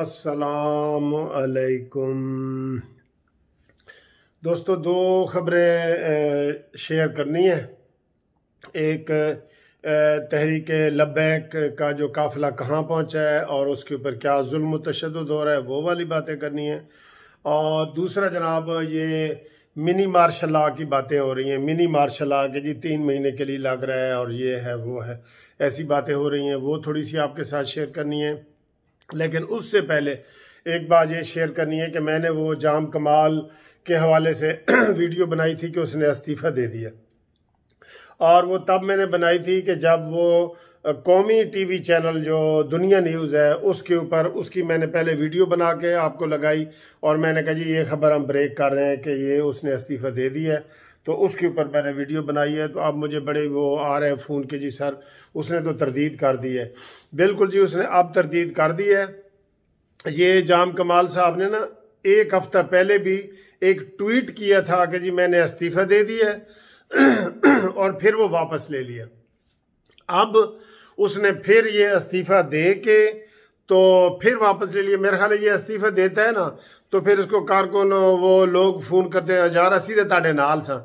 अस्सलाम वालेकुम दोस्तों दो खबरें शेयर करनी है एक तहरीक लबैक का जो काफिला कहाँ पहुँचा है और उसके ऊपर क्या जुल्म तशद हो रहा है वो वाली बातें करनी है और दूसरा जनाब ये मिनी मार्शल लॉ की बातें हो रही हैं मिनी मार्शल लॉ के जी तीन महीने के लिए लग रहा है और ये है वो है ऐसी बातें हो रही हैं वो थोड़ी सी आपके साथ शेयर करनी है लेकिन उससे पहले एक बात ये शेयर करनी है कि मैंने वो जाम कमाल के हवाले से वीडियो बनाई थी कि उसने इस्तीफ़ा दे दिया और वो तब मैंने बनाई थी कि जब वो कौमी टीवी चैनल जो दुनिया न्यूज़ है उसके ऊपर उसकी मैंने पहले वीडियो बना के आपको लगाई और मैंने कहा जी ये खबर हम ब्रेक कर रहे हैं कि ये उसने इस्तीफ़ा दे दिया है तो उसके ऊपर मैंने वीडियो बनाई है तो अब मुझे बड़े वो आ रहे हैं फ़ोन के जी सर उसने तो तरदीद कर दी है बिल्कुल जी उसने अब तरदीद कर दी है ये जाम कमाल साहब ने ना एक हफ्ता पहले भी एक ट्वीट किया था कि जी मैंने इस्तीफ़ा दे दिया और फिर वो वापस ले लिया अब उसने फिर ये इस्तीफ़ा दे के तो फिर वापस ले लिए मेरे ख्याल ये इस्तीफा देता है ना तो फिर उसको कारकुन वो लोग फोन करते हैं यार सीधे ताड़े नाल सा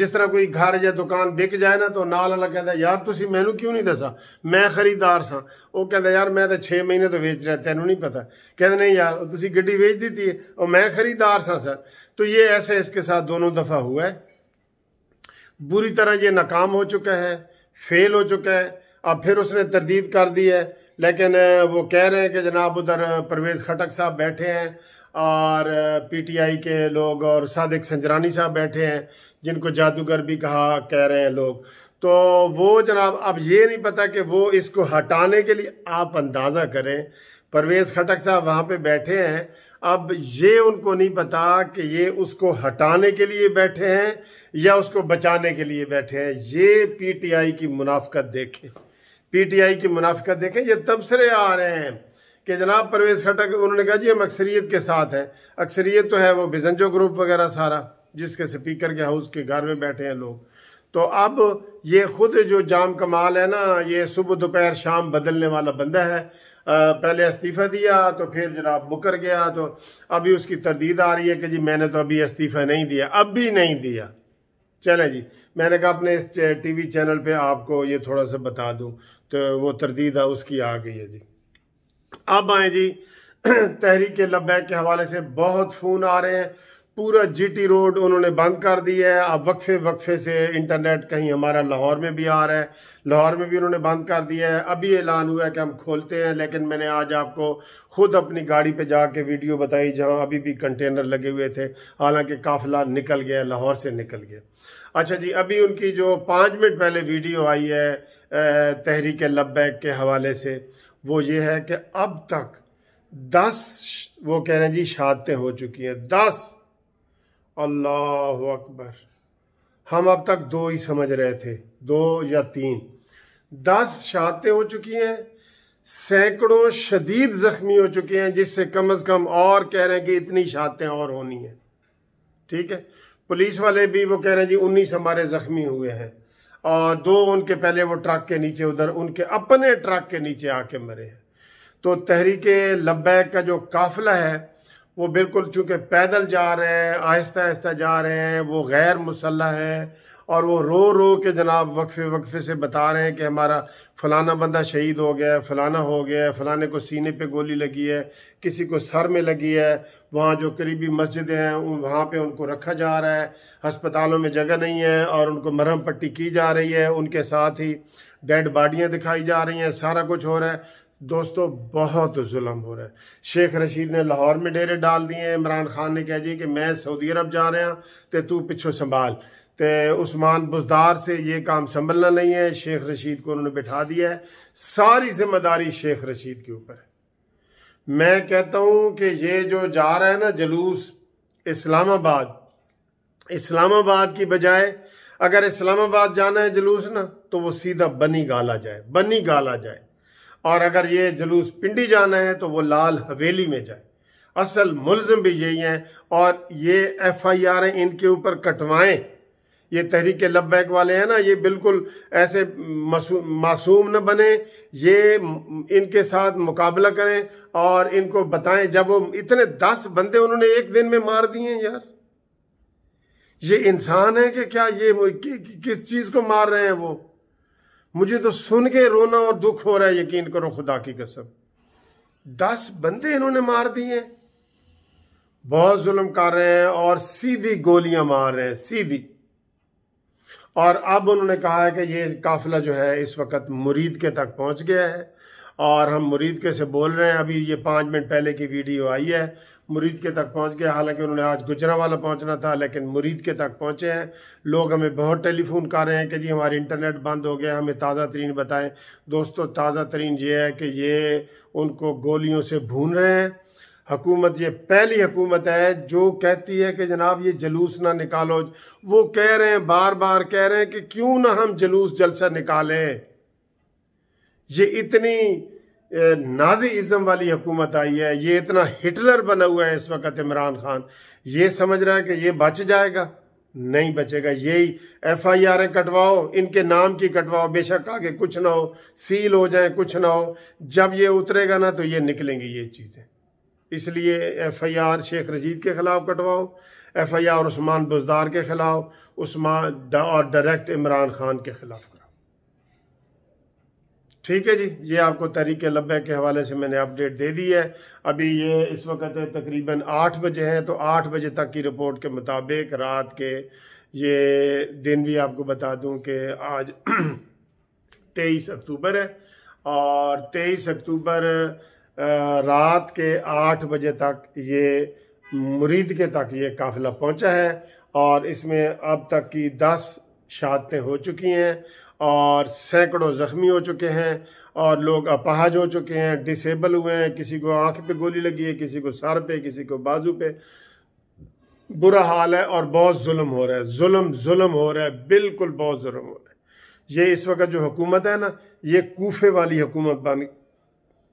जिस तरह कोई घर या दुकान बिक जाए ना तो नाल वाला कहता यार तुम मैनू क्यों नहीं दसा मैं खरीदार सा वो कहता यार मैं तो छः महीने तो बेच रहा तेन नहीं पता कहते नहीं यार ग्डी ਗੱਡੀ ਵੇਚ है और मैं खरीदार ਖਰੀਦਦਾਰ ਸਾਂ तो ये ऐसे इसके साथ दोनों दफ़ा हुआ है बुरी तरह ये नाकाम हो चुका है फेल हो चुका है अब फिर उसने तरदीद कर दी है लेकिन वो कह रहे हैं कि जनाब उधर परवेज़ खटक साहब बैठे हैं और पीटीआई के लोग और सादिक संजरानी साहब बैठे हैं जिनको जादूगर भी कहा कह रहे हैं लोग तो वो जनाब अब ये नहीं पता कि वो इसको हटाने के लिए आप अंदाज़ा करें परवेज़ खटक साहब वहाँ पे बैठे हैं अब ये उनको नहीं पता कि ये उसको हटाने के लिए बैठे हैं या उसको बचाने के लिए बैठे हैं ये पीटीआई की मुनाफ्त देखें पीटीआई की मुनाफिकत देखें ये तबसरे आ रहे हैं कि जनाब परवेज खटक उन्होंने कहा जी हम अक्सरियत के साथ हैं अक्सरियत तो है वो बिजनजो ग्रुप वगैरह सारा जिसके स्पीकर के हाउस के घर में बैठे हैं लोग तो अब ये खुद जो जाम कमाल है ना ये सुबह दोपहर शाम बदलने वाला बंदा है आ, पहले इस्तीफ़ा दिया तो फिर जनाब मुकर गया तो अभी उसकी तरदीद आ रही है कि जी मैंने तो अभी इस्तीफ़ा नहीं दिया अब भी नहीं दिया चलें जी मैंने कहा अपने इस टीवी चैनल पे आपको ये थोड़ा सा बता दूं तो वो तरदीद उसकी आ गई है जी अब आए जी तहरीक लब्बैक के हवाले से बहुत फ़ोन आ रहे हैं पूरा जीटी रोड उन्होंने बंद कर दिया है अब वक्फे वक्फे से इंटरनेट कहीं हमारा लाहौर में भी आ रहा है लाहौर में भी उन्होंने बंद कर दिया है अभी ऐलान हुआ है कि हम खोलते हैं लेकिन मैंने आज आपको खुद अपनी गाड़ी पे जाके वीडियो बताई जहां अभी भी कंटेनर लगे हुए थे हालांकि काफिला निकल गया लाहौर से निकल गया अच्छा जी अभी उनकी जो पाँच मिनट पहले वीडियो आई है तहरीक लबैक के हवाले से वो ये है कि अब तक दस वो कह रहे हैं जी शहादतें हो चुकी हैं दस अल्लाह अकबर हम अब तक दो ही समझ रहे थे दो या तीन दस शहादतें हो चुकी हैं सैकड़ों शदीद जख्मी हो चुके हैं जिससे कम अज़ कम और कह रहे हैं कि इतनी शहादतें और होनी है ठीक है पुलिस वाले भी वो कह रहे हैं जी उन्नीस हमारे जख्मी हुए हैं और दो उनके पहले वो ट्रक के नीचे उधर उनके अपने ट्रक के नीचे आके मरे हैं तो तहरीके लब्बैक का जो काफिला है वो बिल्कुल चूँकि पैदल जा रहे हैं आहिस्ता आहिस्ता जा रहे हैं वो गैर मुसल्ह हैं और वो रो रो के जनाब वक्फे वक्फे से बता रहे हैं कि हमारा फ़लाना बंदा शहीद हो गया है फ़लाना हो गया है फ़लाने को सीने पे गोली लगी है किसी को सर में लगी है वहाँ जो करीबी मस्जिदें हैं उन वहाँ पर उनको रखा जा रहा है हस्पतालों में जगह नहीं है और उनको मरहम पट्टी की जा रही है उनके साथ ही डेड बाडियाँ दिखाई जा रही हैं सारा कुछ हो रहा है दोस्तों बहुत जुल्म हो रहा है शेख रशीद ने लाहौर में डेरे डाल दिए हैं इमरान खान ने कह जी कि मैं सऊदी अरब जा रहा हूँ तो तू पिछों संभाल तो उस्मान बुजदार से ये काम संभलना नहीं है शेख रशीद को उन्होंने बिठा दिया है सारी जिम्मेदारी शेख रशीद के ऊपर है मैं कहता हूँ कि ये जो जा रहा है ना जलूस इस्लामाबाद इस्लामाबाद की बजाय अगर इस्लामाबाद जाना है जलूस ना तो वो सीधा बनी गाला जाए बनी गाला जाए और अगर ये जुलूस पिंडी जाना है तो वो लाल हवेली में जाए असल मुलजम भी यही हैं और ये एफ आई आर इनके ऊपर कटवाएं ये तहरीक लबैक वाले हैं ना ये बिल्कुल ऐसे मासूम न बने ये इनके साथ मुकाबला करें और इनको बताएं जब वो इतने दस बंदे उन्होंने एक दिन में मार दिए यार ये इंसान है कि क्या ये कि, कि, किस चीज़ को मार रहे हैं वो मुझे तो सुन के रोना और दुख हो रहा है यकीन करो खुदा की कसम दस बंदे इन्होंने मार दिए बहुत जुल्म कर रहे हैं और सीधी गोलियां मार रहे हैं सीधी और अब उन्होंने कहा है कि ये काफिला जो है इस वक्त मुरीद के तक पहुंच गया है और हम मुरीद के से बोल रहे हैं अभी ये पांच मिनट पहले की वीडियो आई है मुरीद के तक पहुंच गए हालांकि उन्होंने आज गुजरावाला पहुंचना था लेकिन मुरीद के तक पहुंचे हैं लोग हमें बहुत टेलीफोन कर रहे हैं कि जी हमारे इंटरनेट बंद हो गया हमें ताज़ा तरीन बताएं दोस्तों ताज़ा तरीन ये है कि ये उनको गोलियों से भून रहे हैं हकूमत ये पहली हकूमत है जो कहती है कि जनाब ये जलूस ना निकालो वो कह रहे हैं बार बार कह रहे हैं कि क्यों ना हम जलूस जलसा निकालें ये इतनी नाजी इज़म वाली हुकूमत आई है ये इतना हिटलर बना हुआ है इस वक्त इमरान खान ये समझ रहा है कि ये बच जाएगा नहीं बचेगा यही एफ आई आर कटवाओ इनके नाम की कटवाओ बेशक आगे कुछ ना हो सील हो जाए कुछ ना हो जब ये उतरेगा ना तो ये निकलेंगी ये चीज़ें इसलिए F I R Sheikh Rasheed के ख़िलाफ़ कटवाओ F I R Usman Buzdar के ख़िलाफ़ उस्मान और डायरेक्ट इमरान खान के ख़िलाफ़ ठीक है जी ये आपको तरीके लब्बे के हवाले से मैंने अपडेट दे दी है अभी ये इस वक्त तकरीबन आठ बजे हैं तो आठ बजे तक की रिपोर्ट के मुताबिक रात के ये दिन भी आपको बता दूं कि आज तेईस अक्टूबर है और तेईस अक्टूबर रात के आठ बजे तक ये मुरीद के तक ये काफिला पहुंचा है और इसमें अब तक की दस शहादतें हो चुकी हैं और सैकड़ों ज़ख्मी हो चुके हैं और लोग अपाहज हो चुके हैं डिसेबल हुए हैं किसी को आंख पे गोली लगी है किसी को सर पे किसी को बाजू पे बुरा हाल है और बहुत जुल्म हो रहा है जुल्म जुल्म हो रहा है बिल्कुल बहुत जुल्म हो रहा है ये इस वक्त जो हुकूमत है ना ये कोफे वाली हुकूमत बन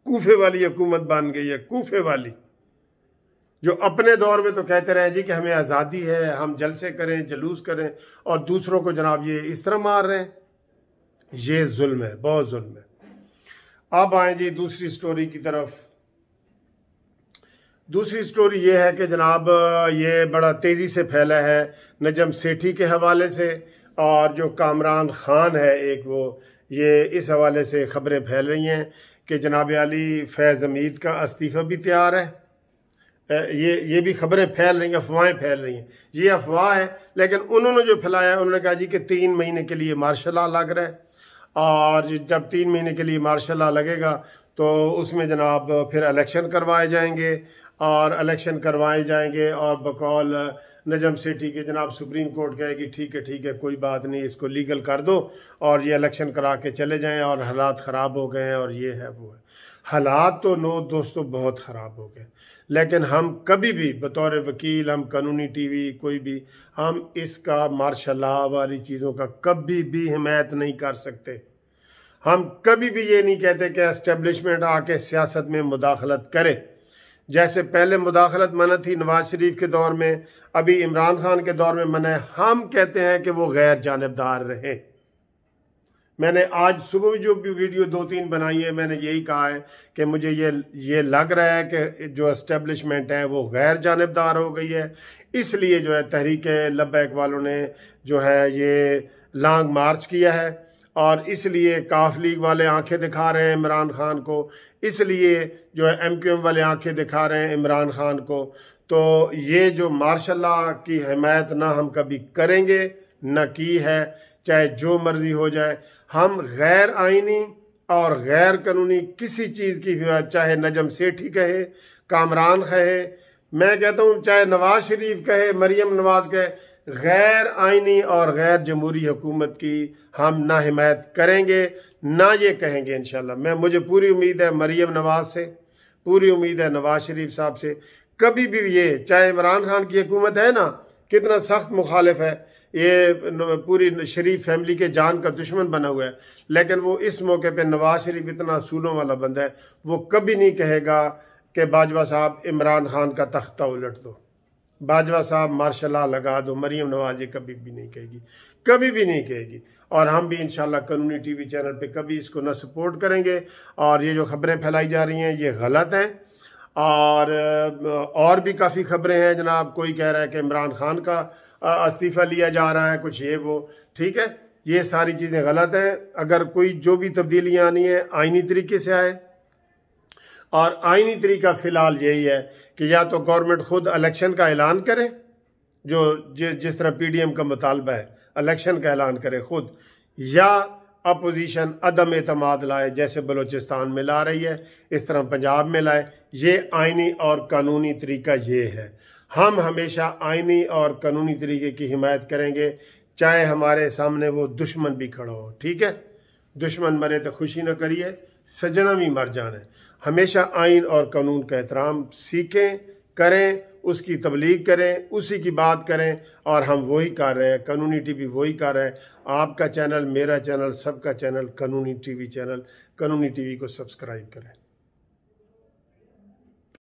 कोफे वाली हुकूमत बन गई है कोफे वाली जो अपने दौर में तो कहते रहे जी कि हमें आज़ादी है हम जलसे करें जलूस करें और दूसरों को जनाब ये इस तरह मार रहे हैं ये जुल्म है बहुत जुल्म है अब आए जी दूसरी स्टोरी की तरफ दूसरी स्टोरी ये है कि जनाब ये बड़ा तेज़ी से फैला है नजम सेठी के हवाले से और जो कामरान ख़ान है एक वो ये इस हवाले से ख़बरें फैल रही हैं कि जनाब अली फैज़ हमीद का इस्तीफ़ा भी तैयार है ये ये भी खबरें फैल रही हैं अफवाहें फैल रही हैं ये अफवाह है लेकिन उन्होंने जो फैलाया उन्होंने कहा जी कि तीन महीने के लिए मार्शल लग रहा है और जब तीन महीने के लिए मार्शल लगेगा तो उसमें जनाब फिर इलेक्शन करवाए जाएंगे और इलेक्शन करवाए जाएंगे और बकौल नजम सेठी के जनाब सुप्रीम कोर्ट कहेगी ठीक है ठीक है कोई बात नहीं इसको लीगल कर दो और ये इलेक्शन करा के चले जाएं और हालात ख़राब हो गए हैं और ये है वो है हालात तो नो दोस्तों तो बहुत ख़राब हो गए लेकिन हम कभी भी बतौर वकील हम कानूनी टीवी कोई भी हम इसका मार्शाला वाली चीज़ों का कभी भी हिमायत नहीं कर सकते हम कभी भी ये नहीं कहते कि एस्टेब्लिशमेंट आके सियासत में मुदाखलत करे जैसे पहले मुदाखलत मना थी नवाज शरीफ के दौर में अभी इमरान खान के दौर में मना हम कहते हैं कि वो गैर जानबदार रहें मैंने आज सुबह जो भी वीडियो दो तीन बनाई है मैंने यही कहा है कि मुझे ये ये लग रहा है कि जो इस्टेब्लिशमेंट है वो गैर जानबदार हो गई है इसलिए जो है तहरीक लब्बैक वालों ने जो है ये लॉन्ग मार्च किया है और इसलिए काफ लीग वाले आंखें दिखा रहे हैं इमरान खान को इसलिए जो है एम क्यू एम वाले आंखें दिखा रहे हैं इमरान खान को तो ये जो मार्शाला की हमायत ना हम कभी करेंगे ना की है चाहे जो मर्जी हो जाए हम गैर आइनी और गैर कानूनी किसी चीज़ की हिमायत चाहे नजम सेठी कहे कामरान कहे मैं कहता हूँ चाहे नवाज शरीफ कहे मरियम नवाज कहे गैर आइनी और गैर जमहूरी हुकूमत की हम ना हिमायत करेंगे ना ये कहेंगे इन मैं मुझे पूरी उम्मीद है मरियम नवाज से पूरी उम्मीद है नवाज शरीफ साहब से कभी भी ये चाहे इमरान खान की हुकूमत है ना कितना सख्त मुखालफ है ये पूरी शरीफ फैमिली के जान का दुश्मन बना हुआ है लेकिन वो इस मौके पे नवाज शरीफ इतना असूलों वाला बंदा है वो कभी नहीं कहेगा कि बाजवा साहब इमरान खान का तख्ता उलट दो बाजवा साहब मार्शाला लगा दो मरीम नवाज ये कभी भी नहीं कहेगी कभी भी नहीं कहेगी और हम भी इंशाल्लाह कानूनी वी चैनल पर कभी इसको ना सपोर्ट करेंगे और ये जो खबरें फैलाई जा रही हैं ये गलत हैं और और भी काफ़ी खबरें हैं जनाब कोई कह रहा है कि इमरान खान का इस्तीफ़ा लिया जा रहा है कुछ ये वो ठीक है ये सारी चीज़ें गलत हैं अगर कोई जो भी तब्दीलियाँ आनी है आइनी तरीके से आए और आइनी तरीका फ़िलहाल यही है कि या तो गवर्नमेंट खुद इलेक्शन का ऐलान करे जो जि, जिस तरह पी डी एम का मुतालबा है इलेक्शन का ऐलान करे खुद या अपोजिशन अदम अतमाद लाए जैसे बलोचिस्तान में ला रही है इस तरह पंजाब में लाए ये आइनी और कानूनी तरीका ये है हम हमेशा आइनी और कानूनी तरीके की हिमायत करेंगे चाहे हमारे सामने वो दुश्मन भी खड़ा हो ठीक है दुश्मन मरे तो खुशी ना करिए सजना भी मर जाने हमेशा आइन और कानून का एहतराम सीखें करें उसकी तबलीग करें उसी की बात करें और हम वही कर रहे हैं कानूनी टीवी वही कर रहे हैं आपका चैनल मेरा चैनल सबका चैनल कानूनी टीवी चैनल कानूनी टीवी को सब्सक्राइब करें